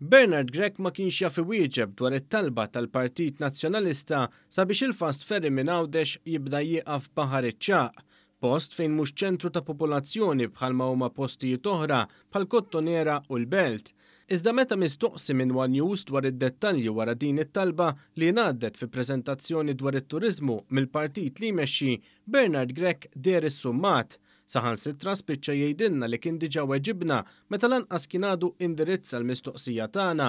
Bernard Grek ma kienx jaf wieġeb dwar it-talba tal-Partit Nazzjonalista sabiex il-fast ferri minn għawdex jibda jieqaf baħar iċċaq. post fejn mhux ċentru ta' popolazzjoni bħalma huma postijiet oħra bħal Kottonera u l-Belt. Iżda meta mistoqsi minn One News dwar id-dettalji wara din it-talba li ngħaddet fi preżentazzjoni dwar it-turiżmu mill-partit li jmexxi Bernard Grek der is-summat Saħan sitra spiċċa jgħidilna li kien diġa weġibna meta lanqas kien għadu indirizz għal mistoqsija tagħna.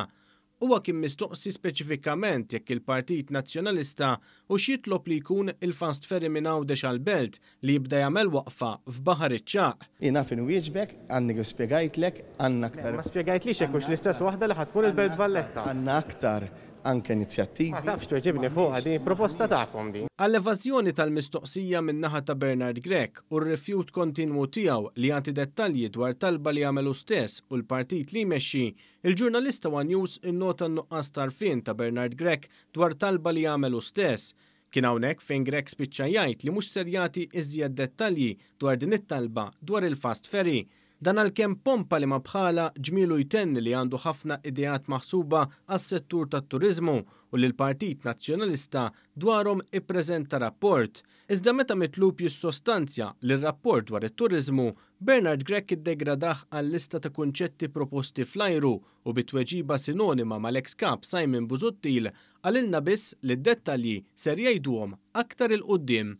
Huwa kien mistoqsi speċifikament jekk il-Partit Nazzjonalista u xitlob li jkun il-fast ferri minn għawdex għal-belt li jibda jagħmel waqfa f'baħar iċ-ċaq. Jiena fin wieġbek għandni spjegajtlek għandna aktar. Ma spjegajtlix hekk l-istess waħda li ħadkun il-Belt Valletta. Għandna aktar anke inizjattivi. Ma tafx tweġibni fuq di proposta tagħkom din. Għall-evażjoni tal-mistoqsija min naħa ta' Bernard Grek u r-refjut kontinwu tiegħu li għanti dettalji dwar talba li għamelu stess u l-partit li jmexxi, il-ġurnalista One News innota n-nuqqas tarfin ta' Bernard Grek dwar talba li għamelu stess. Kien hawnhekk fejn Grek spiċċajajt li mhux serjati iżjed dettalji dwar din it-talba dwar il-fast ferry Dan għal-kem pompa li ma bħala ġmilu jtenni li għandu ħafna idejat maħsuba għas-settur tat-turizmu u li l-Partit Nazzjonalista dwarhom ippreżenta rapport. Iżda meta mitlub jissostanzja li rapport dwar it-turizmu, Bernard Grek iddegradaħ għall-lista ta' kunċetti proposti flajru u bitweġiba sinonima mal-ex kap Simon Buzuttil għalilna biss li d-dettalji ser jgħiduhom aktar il-qoddim.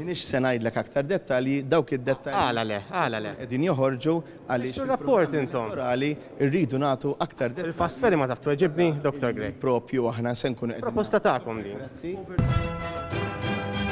Minix se ngħidlek aktar dettali, dawk id-dettali. Għala le, għala le. Edin joħorġu għalli. Il-rapport intom. Għalli rridu natu aktar dettali. Il-fast ferri ma taftu ġibni, Dr. Grey. Propju aħna senkun. nkunu. Proposta tagħkom li. Grazzi.